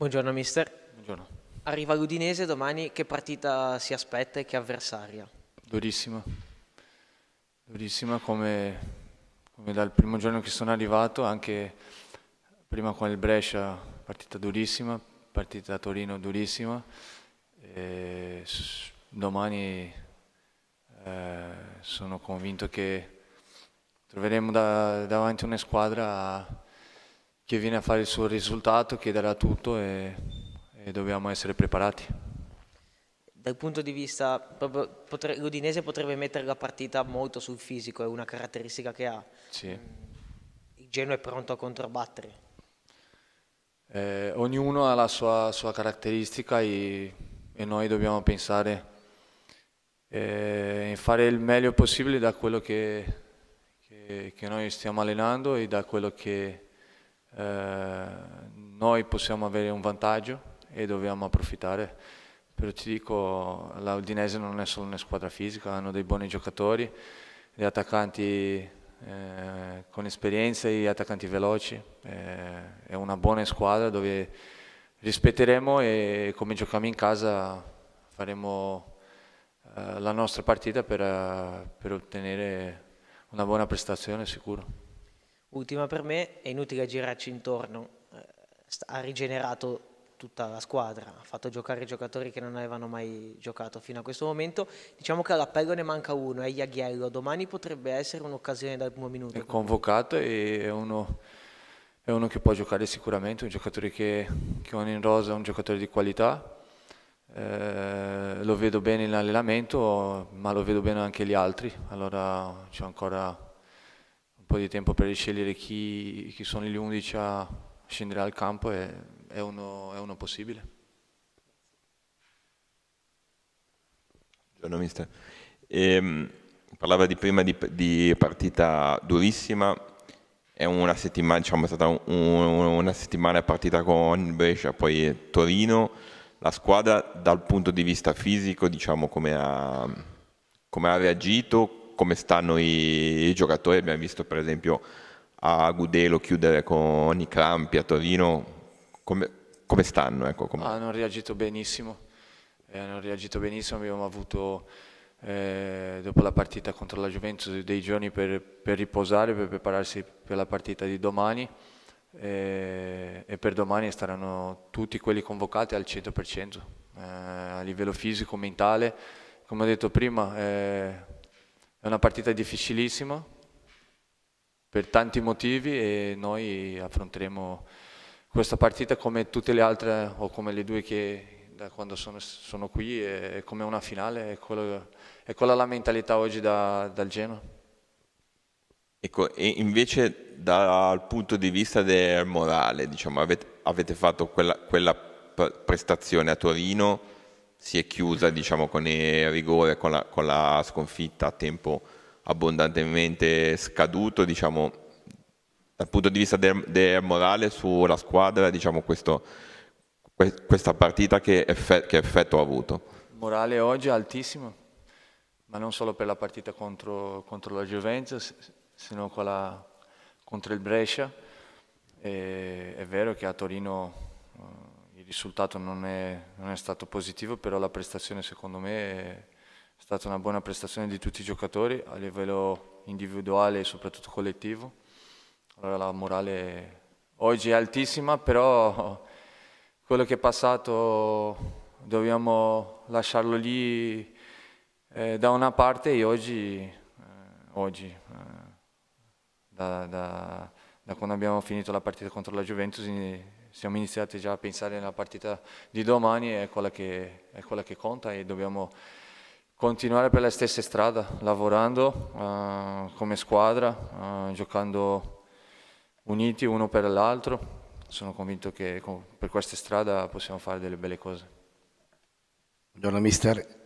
Buongiorno mister. Buongiorno. Arriva l'Udinese domani, che partita si aspetta e che avversaria? Durissima, durissima come, come dal primo giorno che sono arrivato, anche prima con il Brescia, partita durissima, partita a Torino durissima. E domani eh, sono convinto che troveremo da, davanti una squadra... A, che viene a fare il suo risultato, che darà tutto e, e dobbiamo essere preparati. Dal punto di vista, potre, l'Udinese potrebbe mettere la partita molto sul fisico, è una caratteristica che ha. Sì. Mm. Il Genoa è pronto a controbattere. Eh, ognuno ha la sua, sua caratteristica e, e, noi dobbiamo pensare eh, in fare il meglio possibile da quello che, che, che noi stiamo allenando e da quello che, eh, noi possiamo avere un vantaggio e dobbiamo approfittare. Però ti dico, la Udinese non è solo una squadra fisica, hanno dei buoni giocatori, degli attaccanti eh, con esperienza, gli attaccanti veloci. Eh, è una buona squadra dove rispetteremo e come giochiamo in casa faremo eh, la nostra partita per, eh, per ottenere una buona prestazione sicuro. Ultima per me, è inutile girarci intorno, eh, ha rigenerato tutta la squadra, ha fatto giocare giocatori che non avevano mai giocato fino a questo momento. Diciamo che all'appello ne manca uno, è Iaghiello, domani potrebbe essere un'occasione dal primo minuto. È convocato e è uno, è uno che può giocare sicuramente, un giocatore che, che ho in rosa, un giocatore di qualità. Eh, lo vedo bene in allenamento, ma lo vedo bene anche gli altri, allora c'è ancora po' di tempo per scegliere chi, chi sono gli 11 a scendere al campo e è uno, è uno possibile. Buongiorno mister. Ehm, parlava di prima di, di partita durissima, è una settimana, diciamo, è stata un, una settimana partita con Brescia, poi Torino. La squadra dal punto di vista fisico, diciamo, come ha, come ha reagito, come stanno i, i giocatori, abbiamo visto per esempio a Gudelo chiudere con i crampi a Torino, come, come stanno? Ecco, come... Ah, hanno reagito benissimo, eh, hanno reagito benissimo, abbiamo avuto eh, dopo la partita contro la Juventus dei giorni per, per riposare, per prepararsi per la partita di domani eh, e per domani staranno tutti quelli convocati al 100% eh, a livello fisico, mentale, come ho detto prima eh, è una partita difficilissima per tanti motivi e noi affronteremo questa partita come tutte le altre o come le due che da quando sono, sono qui è, come una finale, è, quello, è quella la mentalità oggi da, dal Genoa. Ecco, e invece dal punto di vista del morale, diciamo, avete, avete fatto quella, quella prestazione a Torino si è chiusa diciamo, con il rigore, con la, con la, sconfitta a tempo abbondantemente scaduto. Diciamo, dal punto di vista del, del morale sulla squadra, diciamo, questo, questa partita che, effett, che effetto ha avuto? Il morale oggi è altissimo, ma non solo per la partita contro, contro la Juventus, sino quella contro il Brescia. E, è vero che a Torino risultato non è, non è, stato positivo, però la prestazione secondo me è stata una buona prestazione di tutti i giocatori a livello individuale e soprattutto collettivo. Allora la morale oggi è altissima, però quello che è passato dobbiamo lasciarlo lì eh, da una parte e oggi, eh, oggi eh, da, da, da, quando abbiamo finito la partita contro la Juventus, in, siamo iniziati già a pensare alla partita di domani, è quella che, è quella che conta e dobbiamo continuare per la stessa strada, lavorando uh, come squadra, uh, giocando uniti uno per l'altro. Sono convinto che con, per questa strada possiamo fare delle belle cose. Buongiorno mister,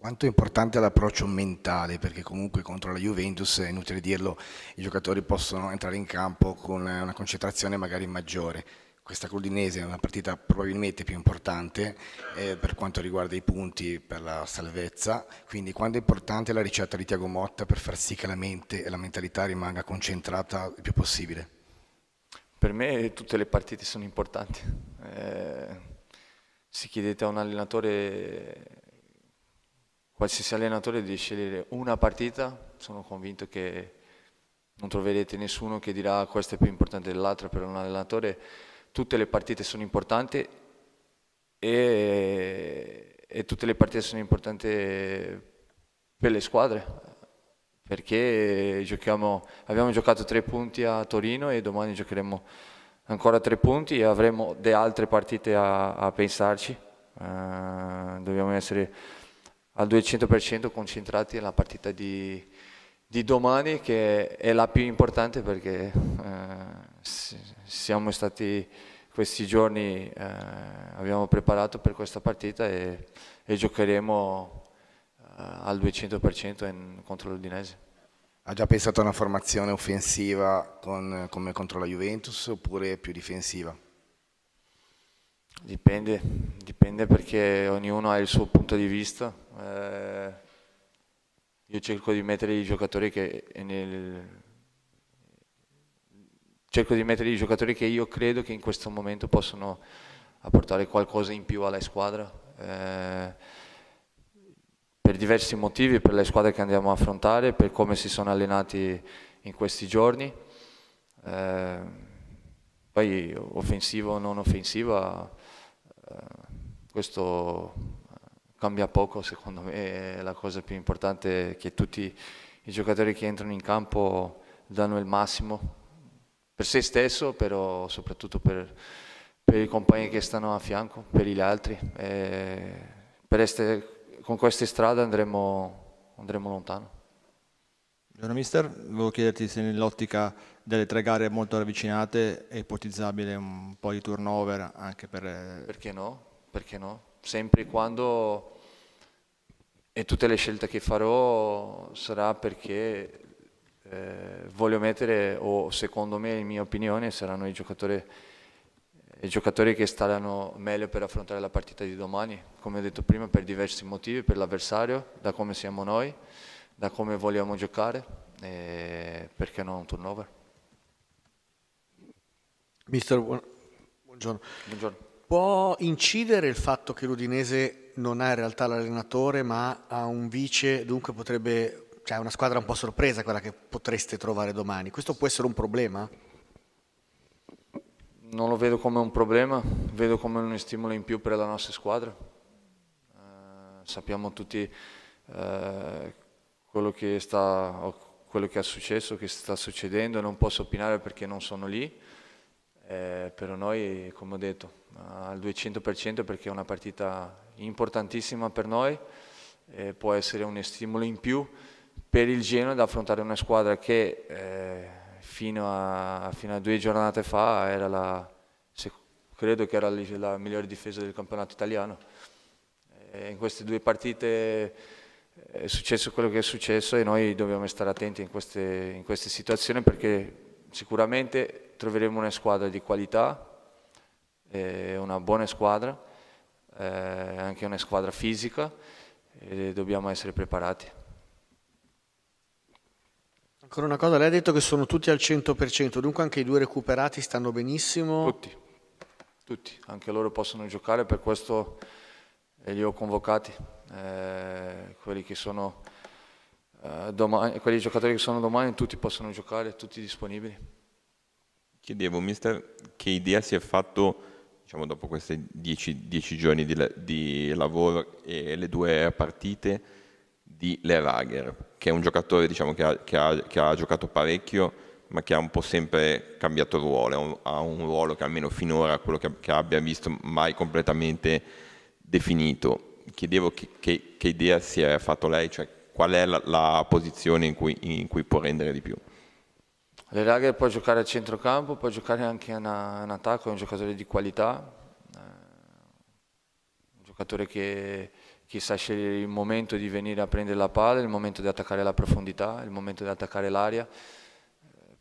quanto è importante l'approccio mentale, perché comunque contro la Juventus, è inutile dirlo, i giocatori possono entrare in campo con una concentrazione magari maggiore. Questa Cordinese è una partita probabilmente più importante eh, per quanto riguarda i punti per la salvezza, quindi quanto è importante la ricetta di Tiago Motta per far sì che la mente e la mentalità rimanga concentrata il più possibile? Per me tutte le partite sono importanti. Eh, se chiedete a un allenatore qualsiasi allenatore di scegliere una partita, sono convinto che non troverete nessuno che dirà ah, questa è più importante dell'altra per un allenatore, tutte le partite sono importanti e, e tutte le partite sono importanti per le squadre, perché giochiamo, abbiamo giocato tre punti a Torino e domani giocheremo ancora tre punti e avremo delle altre partite a, a pensarci. Uh, dobbiamo essere al 200% concentrati nella partita di, di, domani che è la più importante perché eh, siamo stati questi giorni, eh, abbiamo preparato per questa partita e, e giocheremo eh, al 200% in, contro l'Udinese. Ha già pensato a una formazione offensiva con, come contro la Juventus oppure più difensiva? Dipende, dipende perché ognuno ha il suo punto di vista. Eh, io cerco di mettere i giocatori che nel, cerco di mettere i giocatori che io credo che in questo momento possono apportare qualcosa in più alla squadra. Eh, per diversi motivi, per le squadre che andiamo a affrontare, per come si sono allenati in questi giorni. Eh, poi offensiva o non offensiva eh, questo eh, cambia poco, secondo me la cosa più importante è che tutti i giocatori che entrano in campo danno il massimo per se stesso, però soprattutto per, per i compagni che stanno a fianco, per gli altri. Eh, Essere, con queste strade andremo, andremo lontano. Buongiorno mister, volevo chiederti se nell'ottica delle tre gare molto ravvicinate è ipotizzabile un po' di turnover anche per... Eh, perché no? Perché no? Sempre quando... E tutte le scelte che farò sarà perché eh, voglio mettere, o secondo me, in mia opinione, saranno i giocatori, i giocatori che staranno meglio per affrontare la partita di domani, come ho detto prima, per diversi motivi, per l'avversario, da come siamo noi, da come vogliamo giocare, e perché no un turnover. Mister, buongiorno. buongiorno. Può incidere il fatto che l'Udinese non ha in realtà l'allenatore ma ha un vice, dunque potrebbe, cioè è una squadra un po' sorpresa quella che potreste trovare domani. Questo può essere un problema? Non lo vedo come un problema, vedo come uno stimolo in più per la nostra squadra. Eh, sappiamo tutti eh, quello che sta, quello che è successo, che sta succedendo, non posso opinare perché non sono lì, eh, per noi, come ho detto, al 200% perché è una partita importantissima per noi, eh, può essere un stimolo in più per il Genoa ad affrontare una squadra che eh, fino, a, fino, a, due giornate fa era la, se, credo che era la migliore difesa del campionato italiano. E eh, in queste due partite eh, è successo quello che è successo e noi dobbiamo stare attenti in queste, in queste situazioni perché sicuramente troveremo una squadra di qualità, eh, una buona squadra, eh, anche una squadra fisica e dobbiamo essere preparati. Ancora una cosa, lei ha detto che sono tutti al 100%, dunque anche i due recuperati stanno benissimo? Tutti, tutti, anche loro possono giocare, per questo eh, li ho convocati, eh, quelli, che sono, eh, domani, quelli giocatori che sono domani tutti possono giocare, tutti disponibili. Chiedevo, mister, che idea si è fatto diciamo, dopo questi dieci, dieci giorni di, di, lavoro e le due partite di Lerager, che è un giocatore diciamo, che, ha, che, ha, che, ha, giocato parecchio, ma che ha un po' sempre cambiato ruolo, ha un, ha un ruolo che almeno finora, quello che, che, abbia visto, mai completamente definito. Chiedevo che, che idea si è fatto lei, cioè qual è la, la posizione in cui, in cui può rendere di più. Le Laghe può giocare a centrocampo, può giocare anche in, attacco, è un giocatore di qualità, eh, un giocatore che, che sa scegliere il momento di venire a prendere la palla, il momento di attaccare la profondità, il momento di attaccare l'aria.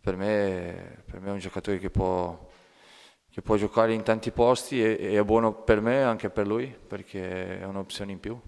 Per me, per me, è un giocatore che può, che può giocare in tanti posti e, e è buono per me e anche per lui perché è un'opzione in più.